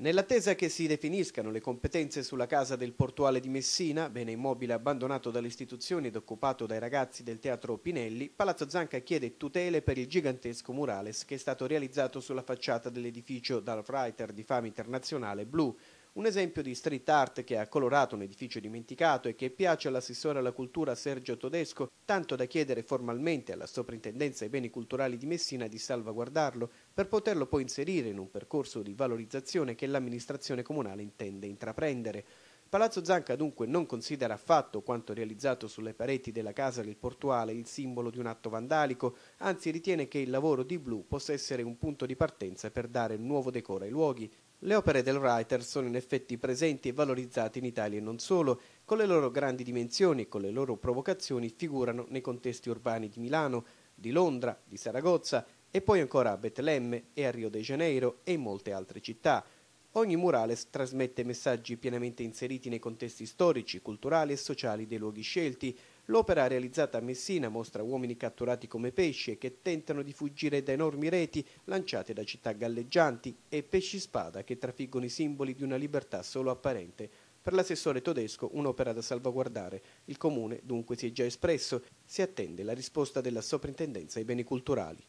Nell'attesa che si definiscano le competenze sulla casa del portuale di Messina, bene immobile abbandonato dalle istituzioni ed occupato dai ragazzi del teatro Pinelli, Palazzo Zanca chiede tutele per il gigantesco murales che è stato realizzato sulla facciata dell'edificio dal writer di fama internazionale Blue, un esempio di street art che ha colorato un edificio dimenticato e che piace all'assessore alla cultura Sergio Todesco, tanto da chiedere formalmente alla Soprintendenza ai beni culturali di Messina di salvaguardarlo per poterlo poi inserire in un percorso di valorizzazione che l'amministrazione comunale intende intraprendere. Palazzo Zanca dunque non considera affatto quanto realizzato sulle pareti della casa del portuale il simbolo di un atto vandalico, anzi ritiene che il lavoro di Blu possa essere un punto di partenza per dare nuovo decoro ai luoghi, le opere del writer sono in effetti presenti e valorizzate in Italia e non solo, con le loro grandi dimensioni e con le loro provocazioni figurano nei contesti urbani di Milano, di Londra, di Saragozza e poi ancora a Betlemme e a Rio de Janeiro e in molte altre città. Ogni murales trasmette messaggi pienamente inseriti nei contesti storici, culturali e sociali dei luoghi scelti, L'opera realizzata a Messina mostra uomini catturati come pesci e che tentano di fuggire da enormi reti lanciate da città galleggianti e pesci spada che trafiggono i simboli di una libertà solo apparente. Per l'assessore tedesco un'opera da salvaguardare. Il comune dunque si è già espresso, si attende la risposta della soprintendenza ai beni culturali.